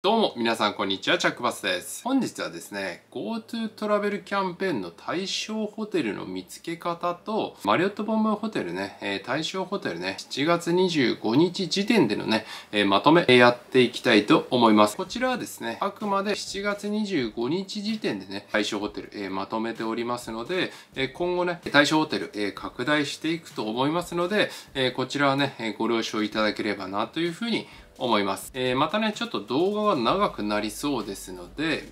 どうも皆さんこんにちは、チャックバスです。本日はですね、GoTo トラベルキャンペーンの対象ホテルの見つけ方と、マリオットボンバホテルね、えー、対象ホテルね、7月25日時点でのね、えー、まとめ、やっていきたいと思います。こちらはですね、あくまで7月25日時点でね、対象ホテル、えー、まとめておりますので、え今後ね、対象ホテル、え拡大していくと思いますので、えこちらはね、ご了承いただければなというふうに思います、えー、またねちょっと動画が長くなりそうですので、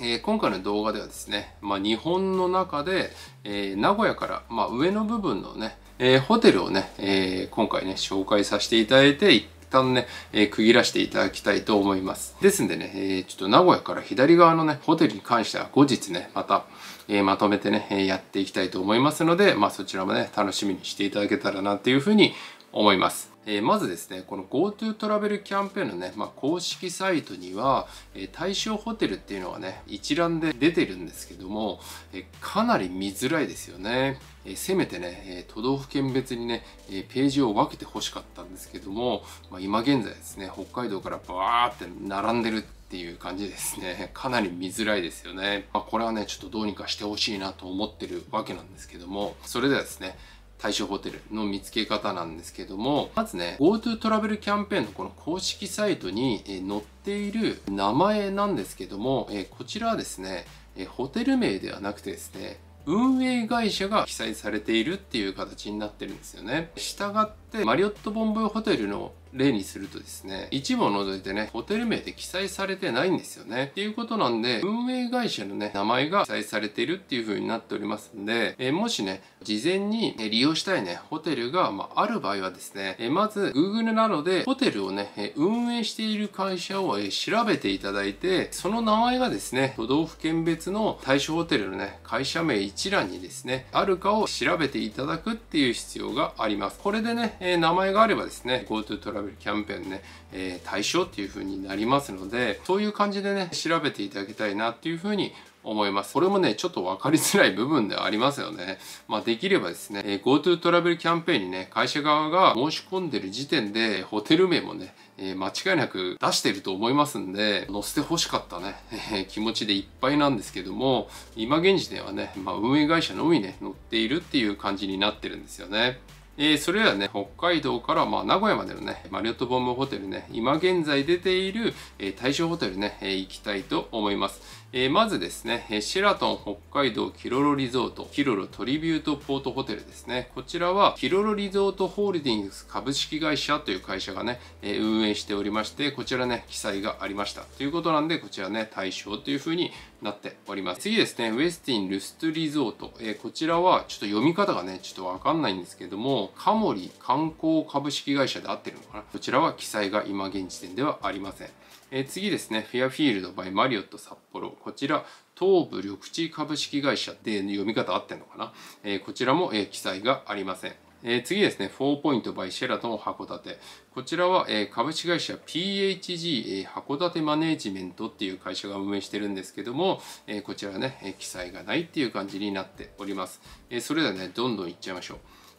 えー、今回の動画ではですね、まあ、日本の中で、えー、名古屋から、まあ、上の部分のね、えホテルをね、え今回ね紹介させていただいて一旦ね、え区切らせていただきたいと思いますですんでね、えちょっと名古屋から左側のねホテルに関しては後日ねまたえまとめてね、えやっていきたいと思いますので、まあ、そちらもね楽しみにしていただけたらなっていうふうに思います。えー、まずですね、この GoTo トラベルキャンペーンのね、まあ、公式サイトには、えー、対象ホテルっていうのがね、一覧で出てるんですけども、えー、かなり見づらいですよね。えせめてね、え都道府県別にね、えページを分けて欲しかったんですけども、まあ、今現在ですね、北海道からバーって並んでるっていう感じですね。かなり見づらいですよね。まあ、これはね、ちょっとどうにかしてほしいなと思ってるわけなんですけども、それではですね、対象ホテルの見つけ方なんですけども、まずね、GoTo トラベルキャンペーンのこの公式サイトに載っている名前なんですけども、こちらはですね、ホテル名ではなくてですね、運営会社が記載されているっていう形になってるんですよね。従って、マリオットボンボイホテルの例にするとですね、一部を除いてね、ホテル名で記載されてないんですよね。っていうことなんで、運営会社のね、名前が記載されているっていう風になっておりますんで、えもしね、事前に利用したいね、ホテルが、まあ、ある場合はですね、えまず Google などでホテルをね、運営している会社を、え調べていただいて、その名前がですね、都道府県別の対象ホテルのね、会社名一覧にですね、あるかを調べていただくっていう必要があります。これでね、え名前があればですね、GoTo トラベべるキャンペーンね、えー、対象っていう風になりますので、そういう感じでね、調べていただきたいなっていう風に思います。これもね、ちょっと分かりづらい部分ではありますよね。まあ、できればですね、えー、GoTo トラベルキャンペーンにね、会社側が申し込んでる時点で、ホテル名もね、えー、間違いなく出してると思いますんで、載せて欲しかったね、えー、気持ちでいっぱいなんですけども、今現時点はね、まあ、運営会社のみね、載っているっていう感じになってるんですよね。えー、それはね、北海道からまあ名古屋までのね、マリオットボムホテルね、今現在出ている、えー、大正ホテルね、えー、行きたいと思います。えー、まずですね、えシェラトン北海道キロロリゾート、キロロトリビュートポートホテルですね。こちらはキロロリゾートホールディングス株式会社という会社がね、え運営しておりまして、こちらね、記載がありました。ということなんで、こちらね、対象というふうになっております。次ですね、ウェスティンルストリゾート。えこちらはちょっと読み方がね、ちょっとわかんないんですけども、カモリ観光株式会社で合ってるのかなそちらは記載が今現時点ではありません。えー、次ですね、フェアフィールド by マリオット札幌。こちら、東部緑地株式会社でて読み方合ってるのかな、えー、こちらも、えー、記載がありません。えー、次ですね、4ポイントバイシェラトン函館。こちらは、えー、株式会社 PHG、えー、函館マネージメントっていう会社が運営してるんですけども、えー、こちらね、えー、記載がないっていう感じになっております。えー、それではね、どんどんいっちゃいましょう。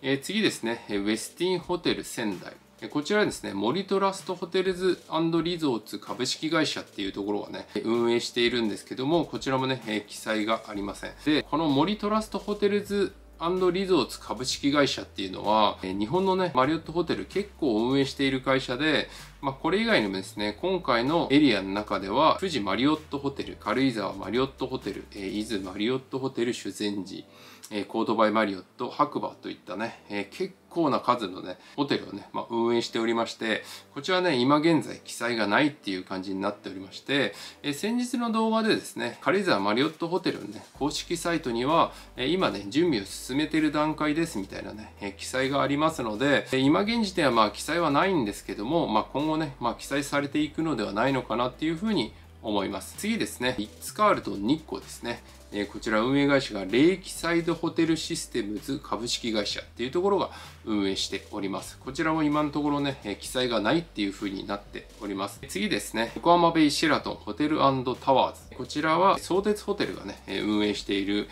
え次ですね、ウェスティンホテル仙台。こちらですね、森トラストホテルズリゾーツ株式会社っていうところがね、運営しているんですけども、こちらもね、記載がありません。で、この森トラストホテルズリゾーツ株式会社っていうのは、日本のね、マリオットホテル結構運営している会社で、まあ、これ以外にもですね、今回のエリアの中では、富士マリオットホテル、軽井沢マリオットホテル、伊豆マリオットホテル修善寺、えー、コードバイマリオット、白馬といったね、えー、結構な数のね、ホテルをね、まあ、運営しておりまして、こちらね、今現在記載がないっていう感じになっておりまして、えー、先日の動画でですね、軽井沢マリオットホテルのね、公式サイトには、え今ね、準備を進めている段階ですみたいなね、え記載がありますので、え今現時点はまあ記載はないんですけども、まあ、今後ね、まあ、記載されていくのではないのかなっていうふうに思います。次ですね、リッツカールトン日光ですね。えこちら運営会社がレイキサイドホテルシステムズ株式会社っていうところが運営しております。こちらも今のところね、え記載がないっていう風になっております。次ですね、横浜ベイシェラトンホテルタワーズ。こちらは相鉄ホテルがね、運営している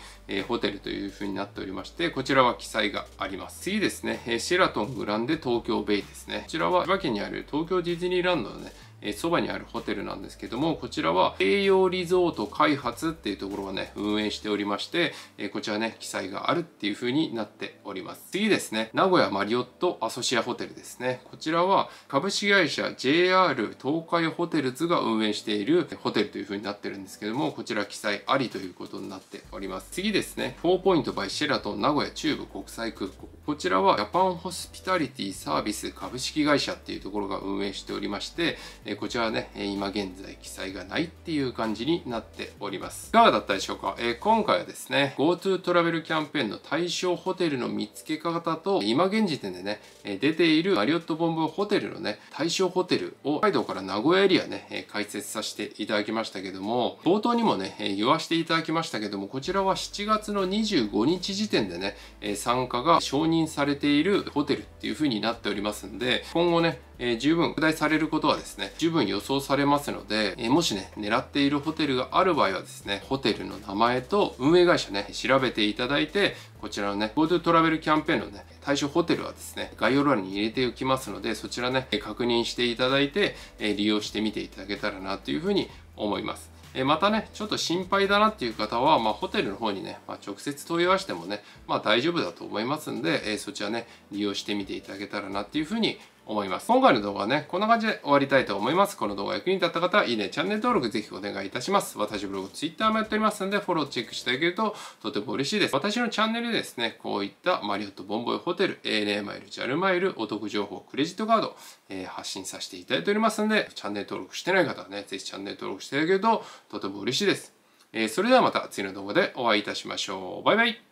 ホテルという風になっておりまして、こちらは記載があります。次ですね、シェラトングランデ東京ベイですね。こちらは千葉県にある東京ディズニーランドのね、えそばにあるホテルなんですけども、こちらは栄養リゾート開発っていうところがね、運営しておりまして、えこちらね、記載があるっていう風になっております。次ですね、名古屋マリオットアソシアホテルですね。こちらは株式会社 JR 東海ホテルズが運営しているホテルという風になってるんですけども、こちら記載ありということになっております。次ですね、4ポイント by シェラトン名古屋中部国際空港。こちらはジャパンホスピタリティサービス株式会社っていうところが運営しておりまして、えこちらはね、今現在記載がないっていう感じになっております。いかがだったでしょうか、え今回はですね、GoTo トラベルキャンペーンの対象ホテルの見つけ方と、今現時点でね、出ているマリオットボンブホテルのね、対象ホテルを北海道から名古屋エリアね、解説させていただきましたけども、冒頭にもね、言わせていただきましたけども、こちらは7月の25日時点でね、参加が承認されているホテルっていう風になっておりますんで、今後ね、えー、十分拡大されることはですね、十分予想されますので、えー、もしね、狙っているホテルがある場合はですね、ホテルの名前と運営会社ね、調べていただいて、こちらのね、GoTo トラベルキャンペーンのね、対象ホテルはですね、概要欄に入れておきますので、そちらね、確認していただいて、え利用してみていただけたらなというふうに思います。えまたね、ちょっと心配だなっていう方は、まあ、ホテルの方にね、まあ、直接問い合わせてもね、まあ、大丈夫だと思いますんで、えそちらね、利用してみていただけたらなっていうふうに思います。今回の動画はね、こんな感じで終わりたいと思います。この動画役に立った方は、いいね、チャンネル登録ぜひお願いいたします。私ブログ、ツイッターもやっておりますので、フォローチェックしていただけるととても嬉しいです。私のチャンネルでですね、こういったマリオット、ボンボイホテル、ANA マイル、JAL マイル、お得情報、クレジットカード、えー、発信させていただいておりますので、チャンネル登録してない方はね、ぜひチャンネル登録していただけるととても嬉しいです。えー、それではまた次の動画でお会いいたしましょう。バイバイ